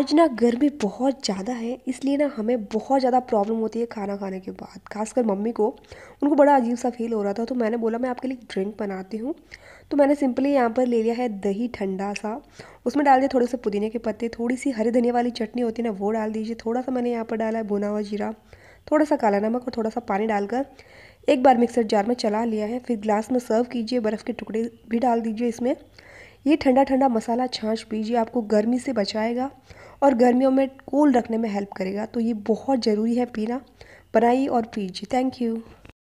आज ना गर्मी बहुत ज़्यादा है इसलिए ना हमें बहुत ज़्यादा प्रॉब्लम होती है खाना खाने के बाद खासकर मम्मी को उनको बड़ा अजीब सा फील हो रहा था तो मैंने बोला मैं आपके लिए ड्रिंक बनाती हूँ तो मैंने सिंपली यहाँ पर ले लिया है दही ठंडा सा उसमें डाल दिया थोड़े से पुदीने के पत्ते थोड़ी सी हरे धनिया वाली चटनी होती है ना वो डाल दीजिए थोड़ा सा मैंने यहाँ पर डाला है भुना हुआ जीरा थोड़ा सा काला नमक और थोड़ा सा पानी डालकर एक बार मिक्सर जार में चला लिया है फिर ग्लास में सर्व कीजिए बर्फ़ के टुकड़े भी डाल दीजिए इसमें ये ठंडा ठंडा मसाला छाछ पीजिए आपको गर्मी से बचाएगा और गर्मियों में कोल रखने में हेल्प करेगा तो ये बहुत ज़रूरी है पीना बनाइए और पीजिए थैंक यू